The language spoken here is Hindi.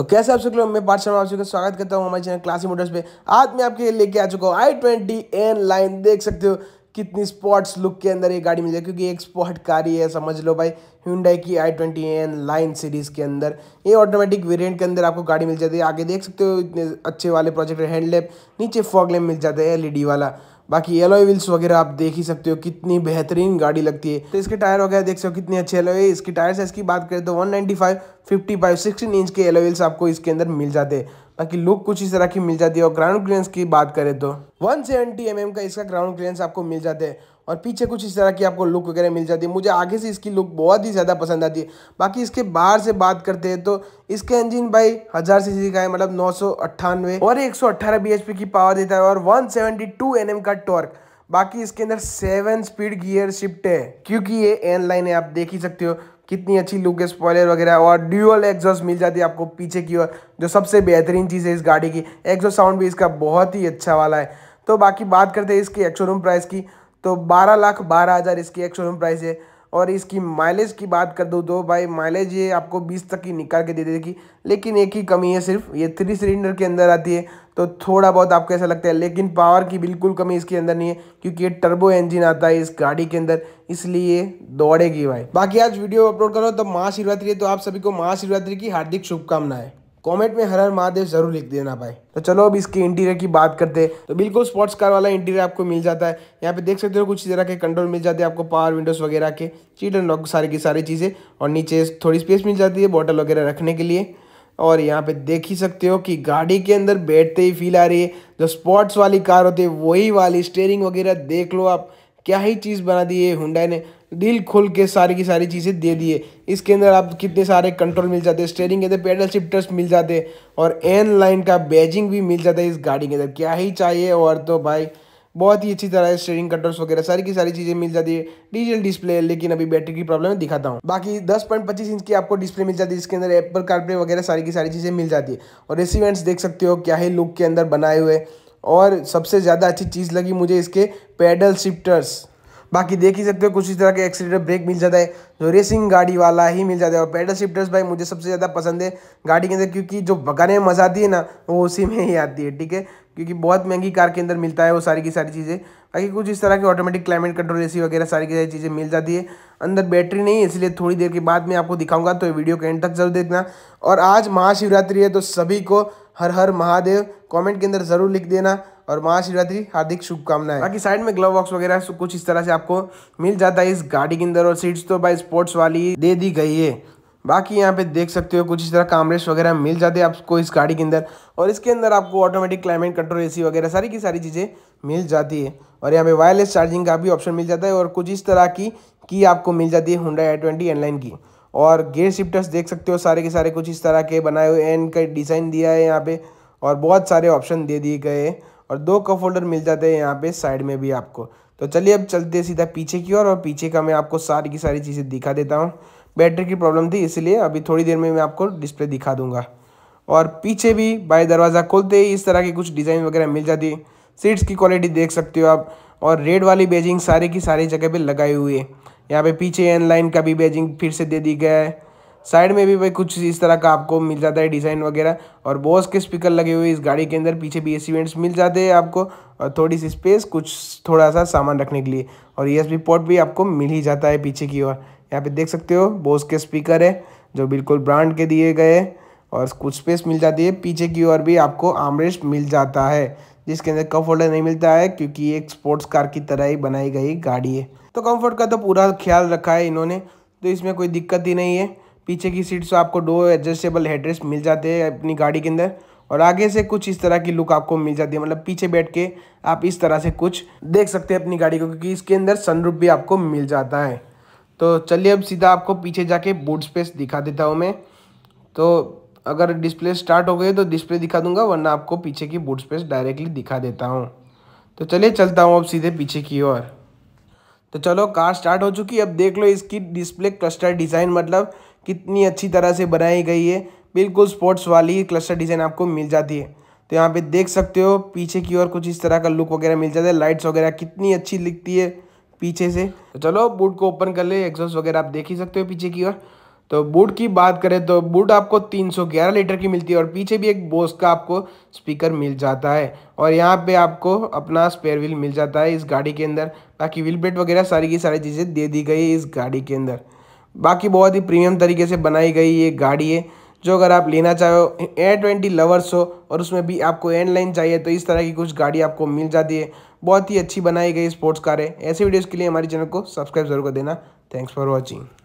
तो कैसे आप शुक्ल मैं पाठशाला आप सबका स्वागत करता हूँ हमारे चैनल क्लासी मोटर्स पे आज मैं आपके लिए लेके आ चुका हूँ आई ट्वेंटी एन लाइन देख सकते हो कितनी स्पॉट्स लुक के अंदर ये गाड़ी मिल जाए क्योंकि एक स्पॉट कार ही है समझ लो भाई ह्यूंडई की i twenty N line series के अंदर ये ऑटोमेटिक वेरिएंट के अंदर आपको गाड़ी मिल जाती है आगे देख सकते हो इतने अच्छे वाले प्रोजेक्ट हैंड नीचे फॉग लैम्प मिल जाता है एल वाला बाकी एलोई व्हील्स वगैरह आप देख ही सकते हो कितनी बेहतरीन गाड़ी लगती है तो इसके टायर वगैरह देख सकते हो कितने अच्छे एलोई इसकी टायर साइज की बात करें तो 195, 55, 16 इंच के एलोई व्हील्स आपको इसके अंदर मिल जाते हैं बाकी लुक कुछ इस तरह की मिल जाती है और ग्राउंड क्लियरेंस की बात करें तो 170 एम का इसका ग्राउंड क्लियरेंस आपको मिल जाते हैं और पीछे कुछ इस तरह की आपको लुक वगैरह मिल जाती है मुझे आगे से इसकी लुक बहुत ही ज़्यादा पसंद आती है बाकी इसके बाहर से बात करते हैं तो इसका इंजन भाई हज़ार सी का है मतलब नौ और एक सौ की पावर देता है और वन सेवेंटी का टॉर्क बाकी इसके अंदर सेवन स्पीड गियर शिफ्ट है क्योंकि ये एन लाइन है आप देख ही सकते हो कितनी अच्छी लुक है स्पॉयलर वगैरह और ड्यूअल एग्जॉस्ट मिल जाती है आपको पीछे की ओर जो सबसे बेहतरीन चीज़ है इस गाड़ी की एग्जॉस्ट साउंड भी इसका बहुत ही अच्छा वाला है तो बाकी बात करते हैं इसके एक्शोरूम प्राइस की तो बारह लाख बारह हज़ार इसकी एक शोरूम प्राइस है और इसकी माइलेज की बात कर दूँ तो भाई माइलेज ये आपको 20 तक ही निकाल के दे देगी लेकिन एक ही कमी है सिर्फ ये थ्री सिलेंडर के अंदर आती है तो थोड़ा बहुत आपको ऐसा लगता है लेकिन पावर की बिल्कुल कमी इसके अंदर नहीं है क्योंकि ये टर्बो इंजन आता है इस गाड़ी के अंदर इसलिए दौड़ेगी भाई बाकी आज वीडियो अपलोड करो तो महाशिवरात्रि है तो आप सभी को महाशिवरात्रि की हार्दिक शुभकामनाएं कमेंट में हर हर महादेव जरूर लिख देना भाई तो चलो अब इसके इंटीरियर की बात करते हैं तो बिल्कुल स्पोर्ट्स कार वाला इंटीरियर आपको मिल जाता है यहाँ पे देख सकते हो कुछ तरह के कंट्रोल मिल जाते हैं आपको पावर विंडोज वगैरह के एंड लॉक सारी की सारी चीज़ें और नीचे थोड़ी स्पेस मिल जाती है बॉटल वगैरह रखने के लिए और यहाँ पे देख ही सकते हो कि गाड़ी के अंदर बैठते ही फील आ रही है जो स्पोर्ट्स वाली कार होती है वही वाली स्टेयरिंग वगैरह देख लो आप क्या ही चीज़ बना दी है हुडाई ने डील खोल के सारी की सारी चीज़ें दे दिए इसके अंदर आप कितने सारे कंट्रोल मिल जाते हैं स्टेयरिंग के अंदर पेडल शिफ्टर्स मिल जाते हैं और एन लाइन का बैजिंग भी मिल जाता है इस गाड़ी के अंदर क्या ही चाहिए और तो भाई बहुत ही अच्छी तरह स्टेयरिंग कंट्रोल्स वगैरह सारी की सारी चीज़ें मिल जाती है डिजिटल डिस्प्ले लेकिन अभी बैटरी की प्रॉब्लम दिखाता हूँ बाकी दस पॉइंट पच्चीस इंच की आपको डिस्प्ले मिल जाती है इसके अंदर एप्पल कारप्ले वगैरह सारी की सारी चीज़ें मिल जाती है और रेसिवेंट्स देख सकते हो क्या ही लुक के अंदर बनाए हुए और सबसे ज़्यादा अच्छी चीज़ लगी मुझे इसके पैडल शिफ्टर्स बाकी देख ही सकते हो कुछ इस तरह के एक्सीडेंट ब्रेक मिल जाता है जो रेसिंग गाड़ी वाला ही मिल जाता है और पेडल शिफ्टर्स भाई मुझे सबसे ज़्यादा पसंद है गाड़ी के अंदर क्योंकि जो भगाने में मज़ा आती है ना वो उसी में ही आती है ठीक है क्योंकि बहुत महंगी कार के अंदर मिलता है वो सारी की सारी चीज़ें बाकी कुछ इस तरह के ऑटोमेटिक क्लाइमेट कंट्रोल ए वगैरह सारी की सारी चीज़ें मिल जाती है अंदर बैटरी नहीं है इसलिए थोड़ी देर के बाद मैं आपको दिखाऊंगा तो वीडियो के एंड तक जरूर देखना और आज महाशिवरात्रि है तो सभी को हर हर महादेव कमेंट के अंदर ज़रूर लिख देना और महाशिवरात्रि हार्दिक शुभकामनाएं बाकी साइड में ग्लव बॉक्स वगैरह कुछ इस तरह से आपको मिल जाता है इस गाड़ी के अंदर और सीट्स तो भाई स्पोर्ट्स वाली दे दी गई है बाकी यहाँ पे देख सकते हो कुछ इस तरह कामरेज वगैरह मिल जाते हैं आपको इस गाड़ी के अंदर और इसके अंदर आपको ऑटोमेटिक क्लाइमेट कंट्रोल एसी वगैरह सारी की सारी चीज़ें मिल जाती है और यहाँ पे वायरलेस चार्जिंग का भी ऑप्शन मिल जाता है और कुछ इस तरह की की आपको मिल जाती है हुडा आई ट्वेंटी एनलाइन की और गेयर शिफ्टर्स देख सकते हो सारे के सारे कुछ इस तरह के बनाए हुए एंड का डिज़ाइन दिया है यहाँ पे और बहुत सारे ऑप्शन दे दिए गए हैं और दो कप होल्डर मिल जाते हैं यहाँ पे साइड में भी आपको तो चलिए अब चलते हैं सीधा पीछे की ओर और पीछे का मैं आपको सारी की सारी चीज़ें दिखा देता हूँ बैटरी की प्रॉब्लम थी इसलिए अभी थोड़ी देर में मैं आपको डिस्प्ले दिखा दूंगा और पीछे भी बाय दरवाज़ा खोलते ही इस तरह की कुछ डिज़ाइन वगैरह मिल जाती है सीट्स की क्वालिटी देख सकते हो आप और रेड वाली बेजिंग सारे की सारी जगह पर लगाई हुई है यहाँ पर पीछे एन लाइन का भी बेजिंग फिर से दे दी गया है साइड में भी भाई कुछ इस तरह का आपको मिल जाता है डिज़ाइन वगैरह और बोस के स्पीकर लगे हुए इस गाड़ी के अंदर पीछे भी एसी वेंट्स मिल जाते हैं आपको और थोड़ी सी स्पेस कुछ थोड़ा सा सामान रखने के लिए और यूएसबी पोर्ट भी आपको मिल ही जाता है पीछे की ओर यहाँ पे देख सकते हो बोस के स्पीकर है जो बिल्कुल ब्रांड के दिए गए और कुछ स्पेस मिल जाती है पीछे की ओर भी आपको आमरेस्ट मिल जाता है जिसके अंदर कप होल्डर नहीं मिलता है क्योंकि एक स्पोर्ट्स कार की तरह ही बनाई गई गाड़ी है तो कम्फर्ट का तो पूरा ख्याल रखा है इन्होंने तो इसमें कोई दिक्कत ही नहीं है पीछे की सीट से आपको दो एडजस्टेबल हेडरेस्ट मिल जाते हैं अपनी गाड़ी के अंदर और आगे से कुछ इस तरह की लुक आपको मिल जाती है मतलब पीछे बैठ के आप इस तरह से कुछ देख सकते हैं अपनी गाड़ी को क्योंकि इसके अंदर सनरूफ भी आपको मिल जाता है तो चलिए अब सीधा आपको पीछे जाके बूट स्पेस दिखा देता हूँ मैं तो अगर डिस्प्ले स्टार्ट हो गई तो डिस्प्ले दिखा दूंगा वरना आपको पीछे की बूट स्पेस डायरेक्टली दिखा देता हूँ तो चलिए चलता हूँ अब सीधे पीछे की ओर तो चलो कार स्टार्ट हो चुकी अब देख लो इसकी डिस्प्ले क्लस्टर डिज़ाइन मतलब कितनी अच्छी तरह से बनाई गई है बिल्कुल स्पोर्ट्स वाली क्लस्टर डिज़ाइन आपको मिल जाती है तो यहाँ पे देख सकते हो पीछे की ओर कुछ इस तरह का लुक वगैरह मिल जाता है लाइट्स वगैरह कितनी अच्छी दिखती है पीछे से तो चलो बूट को ओपन कर ले एग्जॉस्ट वगैरह आप देख ही सकते हो पीछे की ओर तो बूट की बात करें तो बूट आपको 311 लीटर की मिलती है और पीछे भी एक बोस का आपको स्पीकर मिल जाता है और यहाँ पे आपको अपना स्पेयर व्हील मिल जाता है इस गाड़ी के अंदर बाकी व्हील बेट वगैरह सारी की सारी चीज़ें दे दी गई है इस गाड़ी के अंदर बाकी बहुत ही प्रीमियम तरीके से बनाई गई ये गाड़ी है जो अगर आप लेना चाहो ए ट्वेंटी लवर्स हो और उसमें भी आपको एंड लाइन चाहिए तो इस तरह की कुछ गाड़ी आपको मिल जाती है बहुत ही अच्छी बनाई गई स्पोर्ट्स कार है ऐसे वीडियोज़ के लिए हमारे चैनल को सब्सक्राइब जरूर कर देना थैंक्स फॉर वॉचिंग